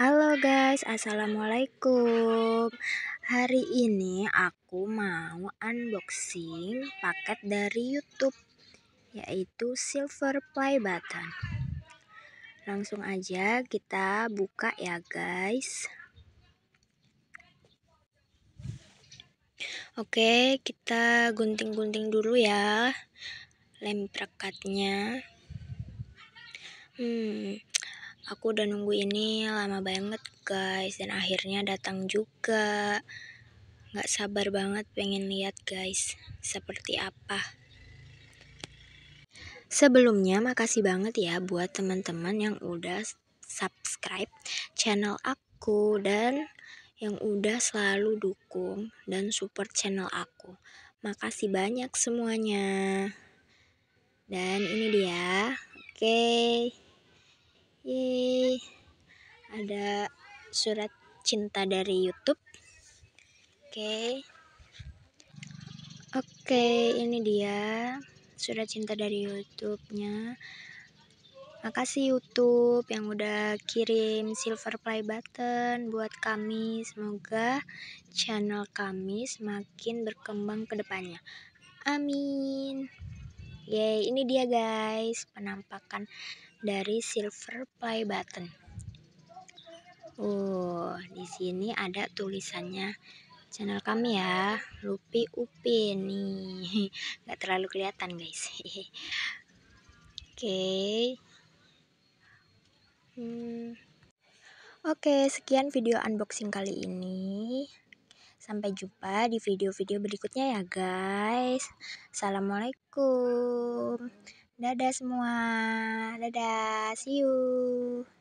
Halo guys, assalamualaikum. Hari ini aku mau unboxing paket dari YouTube, yaitu Silver Play Button. Langsung aja kita buka ya, guys. Oke, kita gunting-gunting dulu ya lem perekatnya. Hmm, Aku udah nunggu ini lama banget guys dan akhirnya datang juga. Gak sabar banget pengen lihat guys seperti apa. Sebelumnya makasih banget ya buat teman-teman yang udah subscribe channel aku dan yang udah selalu dukung dan support channel aku. Makasih banyak semuanya. Dan ini dia. Oke. Okay. Yeay. Ada surat cinta dari YouTube. Oke. Okay. Oke, okay, ini dia surat cinta dari YouTube-nya. Makasih YouTube yang udah kirim silver play button buat kami. Semoga channel kami semakin berkembang ke depannya. Amin. Yeay, ini dia guys penampakan dari silver play button. Oh, di sini ada tulisannya channel kami ya, Lupi Upin nih. Gak terlalu kelihatan, guys. Oke. Okay. Hmm. Oke, okay, sekian video unboxing kali ini. Sampai jumpa di video-video berikutnya ya guys. Assalamualaikum. Dadah semua. Dadah. See you.